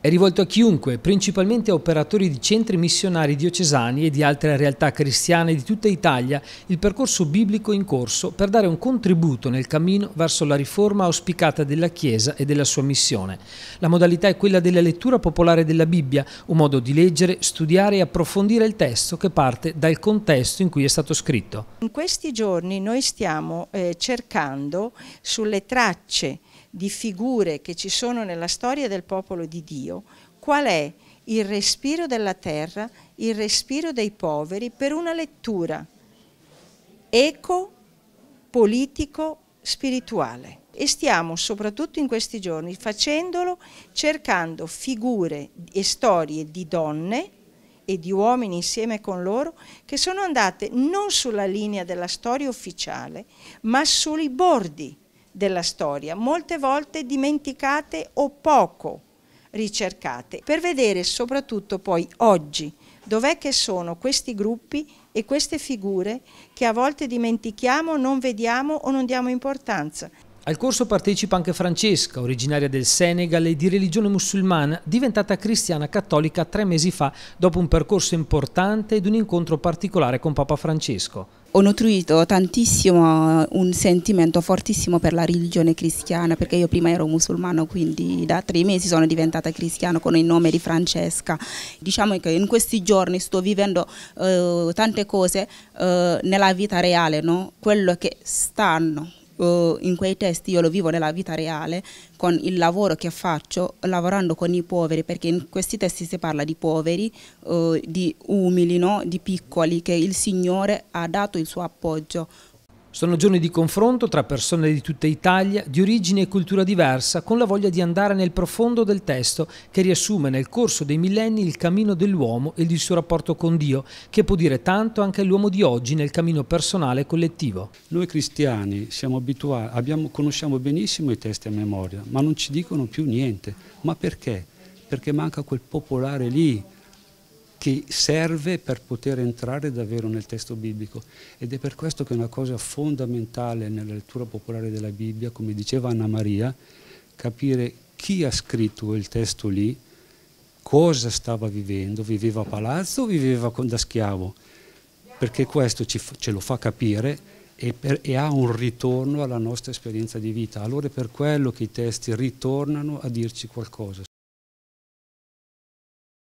è rivolto a chiunque, principalmente a operatori di centri missionari diocesani e di altre realtà cristiane di tutta Italia, il percorso biblico in corso per dare un contributo nel cammino verso la riforma auspicata della Chiesa e della sua missione. La modalità è quella della lettura popolare della Bibbia, un modo di leggere, studiare e approfondire il testo che parte dal contesto in cui è stato scritto. In questi giorni noi stiamo eh, cercando sulle tracce di figure che ci sono nella storia del popolo di Dio Dio qual è il respiro della terra, il respiro dei poveri per una lettura eco, politico, spirituale. E stiamo, soprattutto in questi giorni, facendolo cercando figure e storie di donne e di uomini insieme con loro che sono andate non sulla linea della storia ufficiale, ma sui bordi della storia, molte volte dimenticate o poco ricercate, per vedere soprattutto poi oggi dov'è che sono questi gruppi e queste figure che a volte dimentichiamo, non vediamo o non diamo importanza. Al corso partecipa anche Francesca, originaria del Senegal e di religione musulmana, diventata cristiana cattolica tre mesi fa dopo un percorso importante ed un incontro particolare con Papa Francesco ho nutrito tantissimo eh, un sentimento fortissimo per la religione cristiana perché io prima ero musulmano quindi da tre mesi sono diventata cristiana con il nome di Francesca diciamo che in questi giorni sto vivendo eh, tante cose eh, nella vita reale no? quello che stanno uh, in quei testi io lo vivo nella vita reale con il lavoro che faccio lavorando con i poveri, perché in questi testi si parla di poveri, uh, di umili, no? di piccoli, che il Signore ha dato il suo appoggio sono giorni di confronto tra persone di tutta Italia, di origine e cultura diversa, con la voglia di andare nel profondo del testo che riassume nel corso dei millenni il cammino dell'uomo e il suo rapporto con Dio, che può dire tanto anche all'uomo di oggi nel cammino personale e collettivo. Noi cristiani siamo abituati, abbiamo, conosciamo benissimo i testi a memoria, ma non ci dicono più niente. Ma perché? Perché manca quel popolare lì, che serve per poter entrare davvero nel testo biblico ed è per questo che una cosa fondamentale nella lettura popolare della Bibbia, come diceva Anna Maria, capire chi ha scritto quel testo lì, cosa stava vivendo, viveva a palazzo o viveva da schiavo, perché questo ci, ce lo fa capire e, per, e, ha un ritorno alla nostra esperienza di vita. Allora è per quello che i testi ritornano a dirci qualcosa